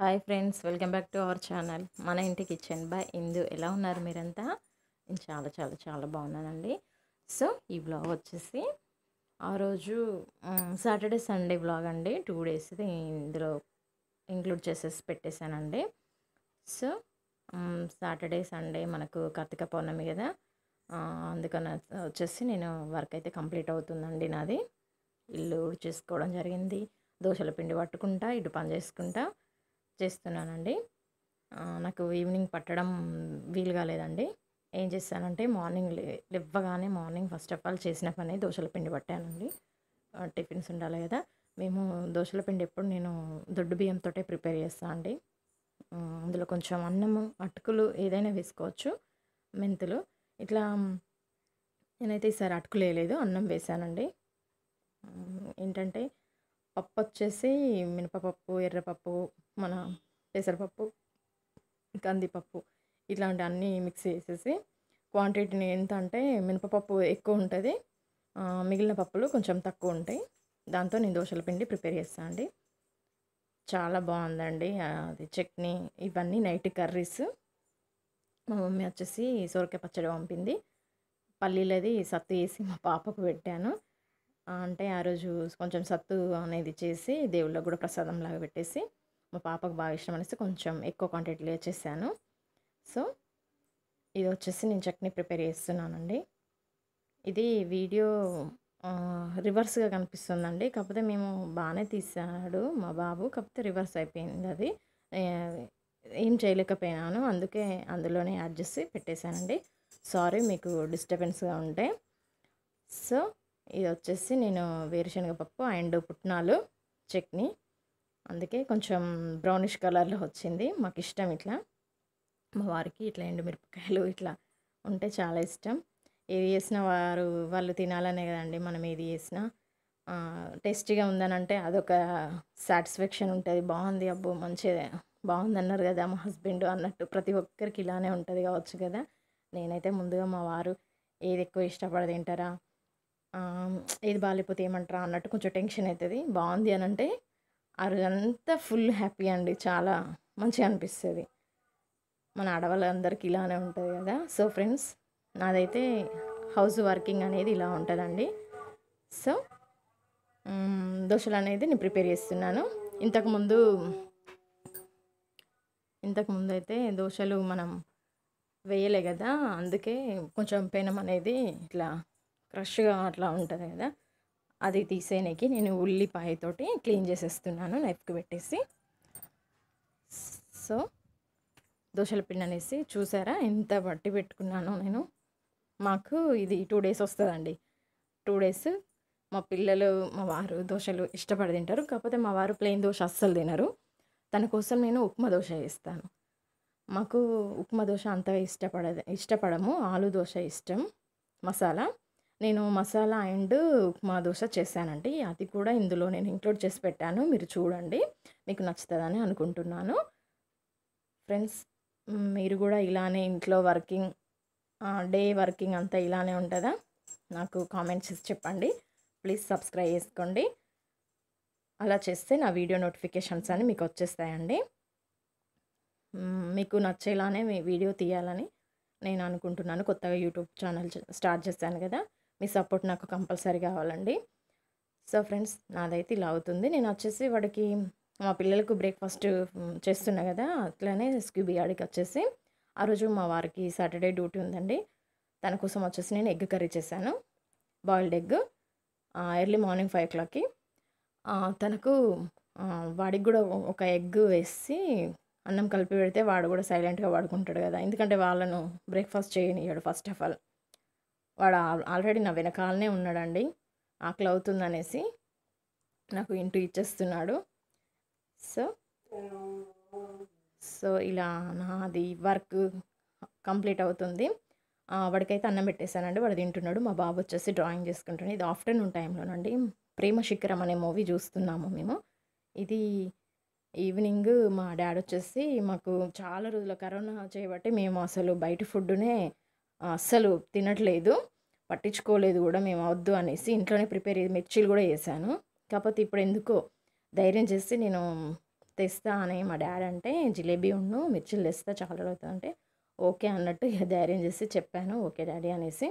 hi friends welcome back to our channel మన ఇంటి kitchen by ఇందు ఎలా ఉన్నారు మీరంతా నేను చాలా చాలా చాలా బాగున్నానండి సో ఈ బ్లాగ్ వచ్చేసి ఆ రోజు సాటర్డే సండే బ్లాగ్ అండి టూ డేస్ ఇందులో ఇంక్లూడ్ చేసేసి పెట్టేశానండి సో సాటర్డే సండే మనకు కార్తీక పౌర్ణమి కదా అందుకని వచ్చేసి నేను వర్క్ అయితే కంప్లీట్ అవుతుందండి నాది ఇల్లు చేసుకోవడం జరిగింది దోశల పిండి పట్టుకుంటా ఇటు పని చేసుకుంటా చేస్తున్నానండి నాకు ఈవినింగ్ పట్టడం వీలు కాలేదండి ఏం చేశానంటే మార్నింగ్ లేవగానే మార్నింగ్ ఫస్ట్ ఆఫ్ ఆల్ చేసిన పని దోశల పిండి పట్టానండి టిఫిన్స్ ఉండాలి కదా మేము దోశల పిండి ఎప్పుడు నేను దొడ్డు బియ్యంతో ప్రిపేర్ చేస్తాను అండి అందులో కొంచెం అన్నము అటుకులు ఏదైనా వేసుకోవచ్చు మెంతులు ఇట్లా నేనైతే ఈసారి అటుకులు వేయలేదు అన్నం వేసానండి ఏంటంటే పప్పు వచ్చేసి మినపపప్పు ఎర్రపప్పు మన పెసరపప్పు కందిపప్పు ఇట్లాంటి అన్నీ మిక్స్ చేసేసి క్వాంటిటీని ఎంత అంటే మినపపప్పు ఎక్కువ ఉంటుంది మిగిలిన పప్పులు కొంచెం తక్కువ ఉంటాయి దాంతో నేను దోశల పిండి ప్రిపేర్ చేస్తాను అండి చాలా బాగుందండి అది చట్నీ ఇవన్నీ నైట్ కర్రీస్ మా మమ్మీ వచ్చేసి సొరకాయ పచ్చడి పంపింది పల్లీలది సత్తు వేసి మా పాపకు పెట్టాను అంటే ఆ రోజు కొంచెం సత్తు అనేది చేసి దేవుళ్ళకు కూడా ప్రసాదంలాగా పెట్టేసి మా పాపకు బాగా ఇష్టం అనేసి కొంచెం ఎక్కువ క్వాంటిటీలో చేశాను సో ఇది వచ్చేసి నేను చట్నీ ప్రిపేర్ చేస్తున్నానండి ఇది వీడియో రివర్స్గా కనిపిస్తుందండి కాకపోతే మేము బాగానే తీసాడు మా బాబు కాకపోతే రివర్స్ అయిపోయింది అది ఏం చేయలేకపోయినాను అందుకే అందులోనే యాడ్ చేసి పెట్టేశానండి సారీ మీకు డిస్టర్బెన్స్గా ఉంటే సో ఇది వచ్చేసి నేను వేరుశనగపప్పు అండ్ పుట్నాలు చట్నీ అందుకే కొంచెం బ్రౌనిష్ కలర్లో వచ్చింది మాకు ఇష్టం ఇట్లా మా వారికి ఇట్లా ఎండుమిరపకాయలు ఇట్లా ఉంటే చాలా ఇష్టం ఏది చేసినా వారు వాళ్ళు తినాలనే కదండి మనం ఏది చేసినా టేస్టీగా ఉందని అంటే అదొక సాటిస్ఫాక్షన్ ఉంటుంది బాగుంది అబ్బో మంచిదే బాగుంది అన్నారు కదా మా హస్బెండ్ అన్నట్టు ప్రతి ఒక్కరికి ఇలానే ఉంటుంది కావచ్చు కదా నేనైతే ముందుగా మా వారు ఏది ఎక్కువ ఇష్టపడి తింటారా ఏది బాగాలేకపోతే ఏమంటారా అన్నట్టు కొంచెం టెన్షన్ అవుతుంది బాగుంది అని అంటే అరుగంతా ఫుల్ హ్యాపీ అండి చాలా మంచిగా అనిపిస్తుంది మన ఆడవాళ్ళందరికీ ఇలానే ఉంటుంది కదా సో ఫ్రెండ్స్ నాదైతే హౌస్ వర్కింగ్ అనేది ఇలా ఉంటుందండి సో దోశలు అనేది నేను ప్రిపేర్ చేస్తున్నాను ఇంతకుముందు ఇంతకుముందు అయితే దోశలు మనం వేయలే కదా అందుకే కొంచెం పెనం అనేది ఇట్లా క్రష్గా అట్లా ఉంటుంది కదా అది తీసేయడానికి నేను ఉల్లిపాయతోటి క్లీన్ చేసేస్తున్నాను నైఫ్కి పెట్టేసి సో దోశల పిండి అనేసి చూసారా ఎంత బట్టి పెట్టుకున్నానో నేను మాకు ఇది టూ డేస్ వస్తుందండి టూ డేస్ మా పిల్లలు మా వారు దోశలు ఇష్టపడి తింటారు కాకపోతే మా వారు ప్లెయిన్ దోశ అస్సలు తినరు తన కోసం నేను ఉప్మా దోశ వేస్తాను మాకు ఉప్మా దోశ అంతగా ఇష్టపడదు ఇష్టపడము ఆలు దోశ ఇష్టం మసాలా నేను మసాలా అండ్ ఉప్మా దోశ చేశానండి అది కూడా ఇందులో నేను ఇంక్లూడ్ చేసి పెట్టాను మీరు చూడండి మీకు నచ్చుతుందని అనుకుంటున్నాను ఫ్రెండ్స్ మీరు కూడా ఇలానే ఇంట్లో వర్కింగ్ డే వర్కింగ్ అంతా ఇలానే ఉంటుందా నాకు కామెంట్స్ చేసి చెప్పండి ప్లీజ్ సబ్స్క్రైబ్ చేసుకోండి అలా చేస్తే నా వీడియో నోటిఫికేషన్స్ అని మీకు వచ్చేస్తాయండి మీకు నచ్చేలానే మీ వీడియో తీయాలని నేను అనుకుంటున్నాను కొత్తగా యూట్యూబ్ ఛానల్ స్టార్ట్ చేశాను కదా మీ సపోర్ట్ నాకు కంపల్సరీ కావాలండి సో ఫ్రెండ్స్ నాదైతే ఇలా అవుతుంది నేను వచ్చేసి వాడికి మా పిల్లలకు బ్రేక్ఫాస్ట్ చేస్తున్నా కదా అట్లానే స్క్యూబీ ఆడికి వచ్చేసి ఆ రోజు మా వారికి సాటర్డే డ్యూటీ ఉందండి తన కోసం వచ్చేసి నేను ఎగ్ కర్రీ చేశాను boiled egg early morning five క్లాక్కి తనకు వాడికి కూడా ఒక ఎగ్ వేసి అన్నం కలిపి పెడితే వాడు కూడా సైలెంట్గా వాడుకుంటాడు కదా ఎందుకంటే వాళ్ళను బ్రేక్ఫాస్ట్ చేయనియాడు ఫస్ట్ ఆఫ్ ఆల్ వాడు ఆల్రెడీ నా వెనకాలనే ఉన్నాడండి ఆకలి అవుతుందనేసి నాకు ఇంటూ ఇచ్చేస్తున్నాడు సో సో ఇలా నాది వర్క్ కంప్లీట్ అవుతుంది వాడికైతే అన్నం పెట్టేశానండి వాడు తింటున్నాడు మా బాబు వచ్చేసి డ్రాయింగ్ చేసుకుంటాడు ఇది ఆఫ్టర్నూన్ టైంలోనండి ప్రేమ శిఖరం అనే మూవీ చూస్తున్నాము మేము ఇది ఈవినింగ్ మా డాడ్ వచ్చేసి మాకు చాలా రోజుల కరోనా చేయబట్టి మేము అసలు బయట ఫుడ్డునే అస్సలు తినట్లేదు పట్టించుకోలేదు కూడా మేము అవద్దు అనేసి ఇంట్లోనే ప్రిపేర్ మిర్చీలు కూడా చేశాను కాకపోతే ఇప్పుడు ఎందుకో ధైర్యం చేసి నేను తెస్తా అని మా డాడ్ అంటే జిలేబీ ఉండు మిర్చీలు తెస్తా చాలా రోజులు అంటే ఓకే అన్నట్టు ధైర్యం చేసి చెప్పాను ఓకే డాడీ అనేసి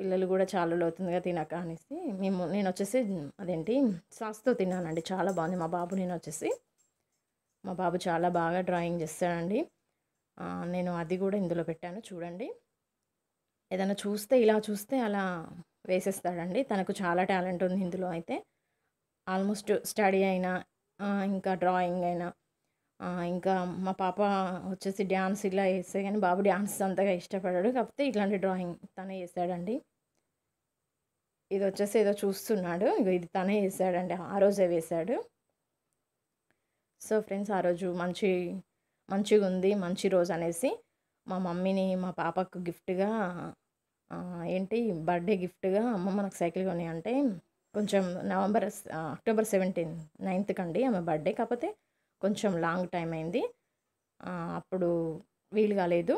పిల్లలు కూడా చాలా అవుతుందిగా తినక అనేసి మేము నేను వచ్చేసి అదేంటి సాస్తో తిన్నానండి చాలా బాగుంది మా బాబు నేను వచ్చేసి మా బాబు చాలా బాగా డ్రాయింగ్ చేస్తాడండి నేను అది కూడా ఇందులో పెట్టాను చూడండి ఏదైనా చూస్తే ఇలా చూస్తే అలా వేసేస్తాడండి తనకు చాలా టాలెంట్ ఉంది ఇందులో అయితే ఆల్మోస్ట్ స్టడీ అయినా ఇంకా డ్రాయింగ్ అయినా ఇంకా మా పాప వచ్చేసి డ్యాన్స్ ఇలా వేస్తే కానీ బాబు డ్యాన్స్ అంతగా ఇష్టపడాడు కాకపోతే ఇట్లాంటి డ్రాయింగ్ తనే వేసాడండి ఇది వచ్చేసి ఏదో చూస్తున్నాడు ఇది తనే వేసాడండి ఆ రోజే వేశాడు సో ఫ్రెండ్స్ ఆ రోజు మంచి మంచిగా ఉంది మంచి రోజు అనేసి మా మమ్మీని మా పాపకు గిఫ్ట్గా ఏంటి బర్త్డే గిఫ్ట్గా అమ్మ మనకు సైకిల్ కొని అంటే కొంచెం నవంబర్ అక్టోబర్ సెవెంటీన్ నైన్త్కి అండి ఆమె బర్త్డే కాకపోతే కొంచెం లాంగ్ టైం అయింది అప్పుడు వీలు కాలేదు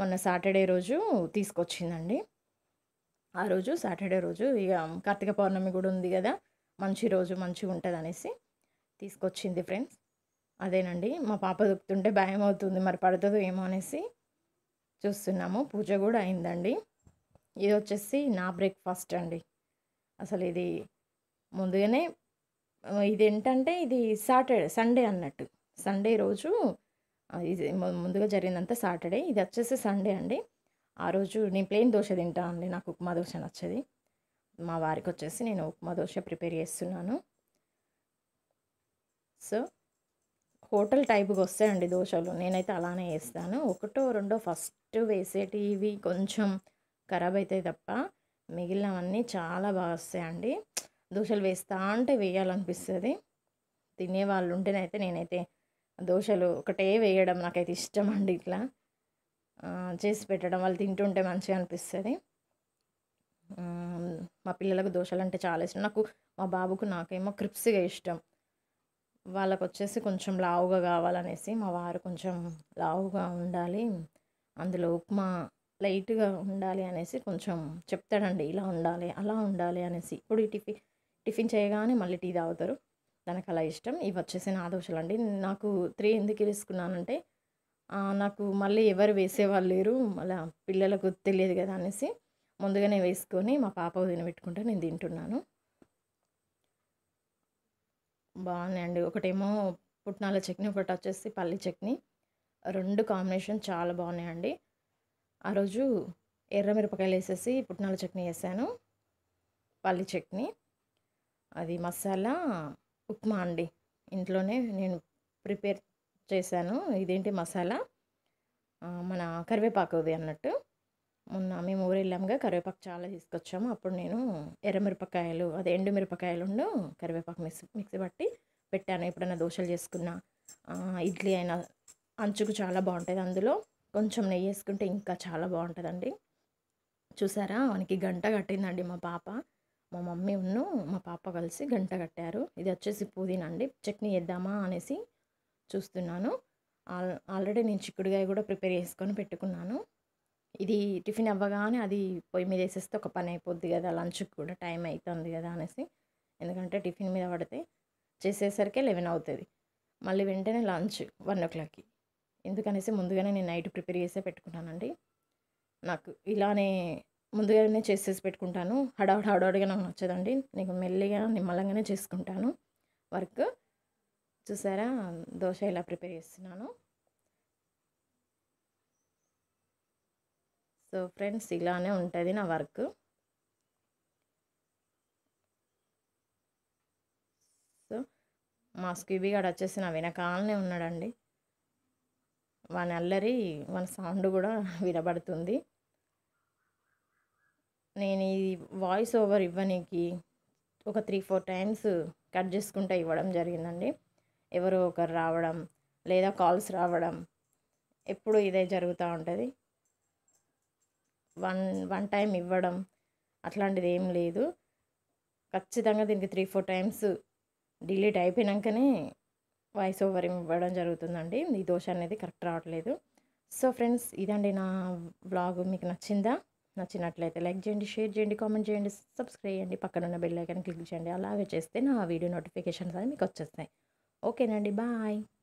మొన్న సాటర్డే రోజు తీసుకొచ్చిందండి ఆ రోజు సాటర్డే రోజు ఇక కార్తీక పౌర్ణమి కూడా ఉంది కదా మంచి రోజు మంచిగా ఉంటుంది అనేసి తీసుకొచ్చింది ఫ్రెండ్స్ అదేనండి మా పాప దొక్కుతుంటే భయం అవుతుంది మరి పడుతుందో ఏమో అనేసి చూస్తున్నాము పూజ కూడా అయిందండి ఇది వచ్చేసి నా బ్రేక్ఫాస్ట్ అండి అసలు ఇది ముందుగానే ఇది ఏంటంటే ఇది సాటర్డే సండే అన్నట్టు సండే రోజు ఇది ముందుగా జరిగిందంతా సాటర్డే ఇది వచ్చేసి సండే అండి ఆ రోజు నేను ప్లెయిన్ దోశ తింటానండి నాకు ఉప్మా దోశ నచ్చది మా వారికి వచ్చేసి నేను ఉప్మా దోశ ప్రిపేర్ చేస్తున్నాను సో హోటల్ టైప్కి వస్తాయండి దోశలు నేనైతే అలానే వేస్తాను ఒకటో రెండో ఫస్ట్ వేసేటివి కొంచెం ఖరాబ్ అవుతాయి తప్ప మిగిలినవన్నీ చాలా బాగా వస్తాయండి దోశలు వేస్తా అంటే వేయాలనిపిస్తుంది తినేవాళ్ళు ఉంటేనైతే నేనైతే దోశలు ఒకటే వేయడం నాకైతే ఇష్టం అండి ఇట్లా చేసి పెట్టడం వాళ్ళు తింటుంటే మంచిగా అనిపిస్తుంది మా పిల్లలకు దోశలు అంటే చాలా ఇష్టం నాకు మా బాబుకు నాకేమో క్రిప్స్గా ఇష్టం వాళ్ళకు వచ్చేసి కొంచెం లావుగా కావాలనేసి మా వారు కొంచెం లావుగా ఉండాలి అందులో ఉప్మా లైట్గా ఉండాలి అనేసి కొంచెం చెప్తాడండి ఇలా ఉండాలి అలా ఉండాలి అనేసి ఇప్పుడు ఈ టిఫిన్ టిఫిన్ చేయగానే మళ్ళీ టీ తాగుతారు దానికి అలా ఇష్టం ఇవి వచ్చేసి నా దోశలు అండి నాకు త్రీ ఎందుకు తీసుకున్నానంటే నాకు మళ్ళీ ఎవరు వేసేవాళ్ళు లేరు మళ్ళీ పిల్లలకు తెలియదు కదా అనేసి ముందుగానే వేసుకొని మా పాప తినబెట్టుకుంటే నేను తింటున్నాను బాగున్నాయండి ఒకటేమో పుట్నాల చట్నీ ఒకటి వచ్చేసి పల్లి చట్నీ రెండు కాంబినేషన్ చాలా బాగున్నాయండి ఆ రోజు ఎర్ర మిరపకాయలు వేసేసి పుట్నాల చట్నీ వేసాను పల్లి చట్నీ అది మసాలా ఉప్మా అండి ఇంట్లోనే నేను ప్రిపేర్ చేశాను ఇదేంటి మసాలా మన అది అన్నట్టు మొన్న మేము ఊరు వెళ్ళాముగా కరివేపాకు చాలా తీసుకొచ్చాము అప్పుడు నేను ఎర్రమిరపకాయలు అదే ఎండు ఉండు కరివేపాకు మిక్స్ మిక్సీ పట్టి పెట్టాను ఎప్పుడైనా దోశలు చేసుకున్నా ఇడ్లీ అయినా అంచుకు చాలా బాగుంటుంది అందులో కొంచెం నెయ్యి వేసుకుంటే ఇంకా చాలా బాగుంటుందండి చూసారా మనకి గంట కట్టిందండి మా పాప మా మమ్మీ ఉన్ను మా పాప కలిసి గంట కట్టారు ఇది వచ్చేసి పుదీనా అండి చట్నీ వేద్దామా అనేసి చూస్తున్నాను ఆల్ ఆల్రెడీ నేను చిక్కుడుగాయ కూడా ప్రిపేర్ చేసుకొని పెట్టుకున్నాను ఇది టిఫిన్ అవ్వగానే అది పొయ్యి మీద వేసేస్తే ఒక పని అయిపోద్ది కదా లంచ్కి కూడా టైం అవుతుంది కదా అనేసి ఎందుకంటే టిఫిన్ మీద పడితే చేసేసరికి లెవెన్ అవుతుంది మళ్ళీ వెంటనే లంచ్ వన్ ఓ క్లాక్కి ఎందుకనేసి ముందుగానే నేను నైట్ ప్రిపేర్ చేసే పెట్టుకుంటానండి నాకు ఇలానే ముందుగానే చేసేసి పెట్టుకుంటాను హడావుడి హడావుడిగా నాకు నచ్చదండి నేను మెల్లిగా నిమ్మలంగానే చేసుకుంటాను వర్క్ చూసారా దోశ ఇలా ప్రిపేర్ చేస్తున్నాను సో ఫ్రెండ్స్ ఇలానే ఉంటుంది నా వర్క్ సో మా స్క్యూబీ గాడు వచ్చేసి నా వెనకాలనే ఉన్నాడండి వాని అల్లరి వన్ సౌండ్ కూడా వినబడుతుంది నేను ఈ వాయిస్ ఓవర్ ఇవ్వనికి ఒక త్రీ ఫోర్ టైమ్స్ కట్ చేసుకుంటూ ఇవ్వడం జరిగిందండి ఎవరో ఒకరు రావడం లేదా కాల్స్ రావడం ఎప్పుడు ఇదే జరుగుతూ ఉంటుంది వన్ వన్ టైం ఇవ్వడం అట్లాంటిది ఏం లేదు ఖచ్చితంగా దీనికి త్రీ ఫోర్ టైమ్స్ డిలీట్ అయిపోయినాకనే వాయిస్ ఓవర్ ఇవ్వడం జరుగుతుందండి ఈ దోశ అనేది కరెక్ట్ రావట్లేదు సో ఫ్రెండ్స్ ఇదండి నా బ్లాగ్ మీకు నచ్చిందా నచ్చినట్లయితే లైక్ చేయండి షేర్ చేయండి కామెంట్ చేయండి సబ్స్క్రైబ్ చేయండి పక్కన బెల్ ఐకాన్ క్లిక్ చేయండి అలాగే చేస్తే నా వీడియో నోటిఫికేషన్స్ అనేవి మీకు వచ్చేస్తాయి ఓకేనండి బాయ్